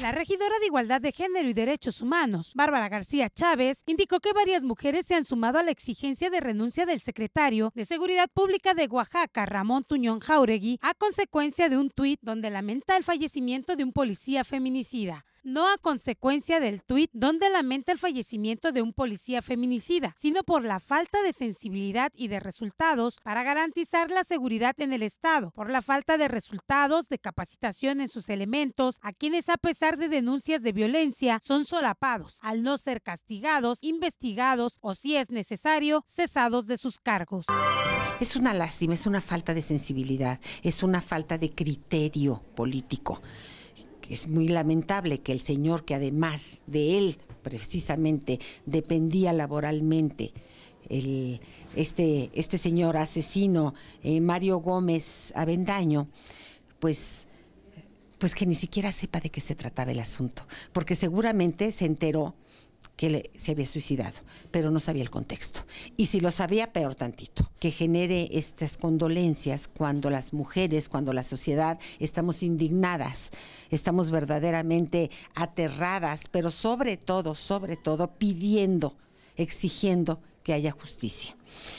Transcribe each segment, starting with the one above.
La regidora de Igualdad de Género y Derechos Humanos, Bárbara García Chávez, indicó que varias mujeres se han sumado a la exigencia de renuncia del secretario de Seguridad Pública de Oaxaca, Ramón Tuñón Jauregui, a consecuencia de un tuit donde lamenta el fallecimiento de un policía feminicida no a consecuencia del tuit donde lamenta el fallecimiento de un policía feminicida, sino por la falta de sensibilidad y de resultados para garantizar la seguridad en el Estado, por la falta de resultados de capacitación en sus elementos, a quienes a pesar de denuncias de violencia son solapados, al no ser castigados, investigados o si es necesario, cesados de sus cargos. Es una lástima, es una falta de sensibilidad, es una falta de criterio político es muy lamentable que el señor que además de él precisamente dependía laboralmente, este, este señor asesino eh, Mario Gómez Avendaño, pues pues que ni siquiera sepa de qué se trataba el asunto, porque seguramente se enteró que se había suicidado, pero no sabía el contexto. Y si lo sabía, peor tantito. Que genere estas condolencias cuando las mujeres, cuando la sociedad estamos indignadas, estamos verdaderamente aterradas, pero sobre todo, sobre todo pidiendo, exigiendo que haya justicia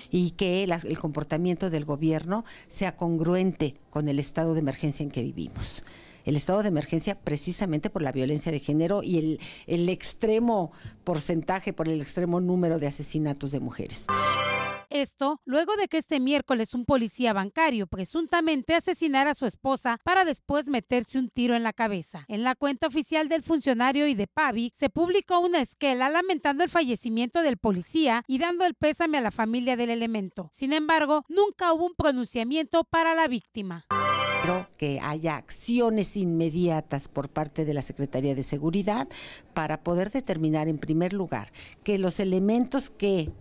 y que el comportamiento del gobierno sea congruente con el estado de emergencia en que vivimos el estado de emergencia precisamente por la violencia de género y el, extremo porcentaje, por el extremo número de asesinatos de mujeres. Esto luego de que este miércoles un policía bancario presuntamente asesinara a su esposa para después meterse un tiro en la cabeza. En la cuenta oficial del funcionario y de Pavi se publicó una esquela lamentando el fallecimiento del policía y dando el pésame a la familia del elemento. Sin embargo, nunca hubo un pronunciamiento para la víctima que haya acciones inmediatas por parte de la Secretaría de Seguridad para poder determinar en primer lugar que los elementos que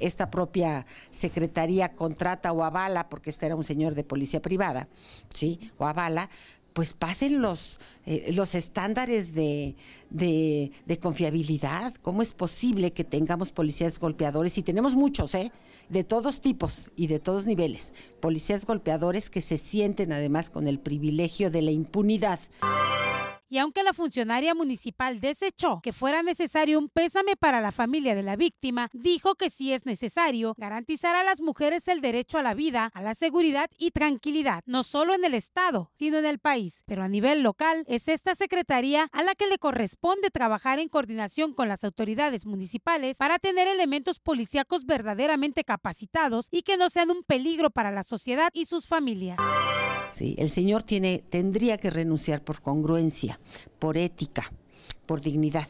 esta propia secretaría contrata o avala, porque este era un señor de policía privada, ¿sí? O avala, pues pasen los, eh, los estándares de, de, confiabilidad. ¿Cómo es posible que tengamos policías golpeadores? Y tenemos muchos, ¿eh? De todos tipos y de todos niveles. Policías golpeadores que se sienten además con el privilegio de la impunidad y aunque la funcionaria municipal desechó que fuera necesario un pésame para la familia de la víctima, dijo que si es necesario garantizar a las mujeres el derecho a la vida, a la seguridad y tranquilidad, no solo en el Estado, sino en el país. Pero a nivel local es esta Secretaría a la que le corresponde trabajar en coordinación con las autoridades municipales para tener elementos policíacos verdaderamente capacitados y que no sean un peligro para la sociedad y sus familias. ¿sí? El señor tiene, tendría que renunciar por congruencia, por ética, por dignidad.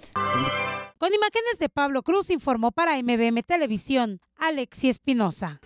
Con imágenes de Pablo Cruz informó para MBM Televisión Alexi Espinosa.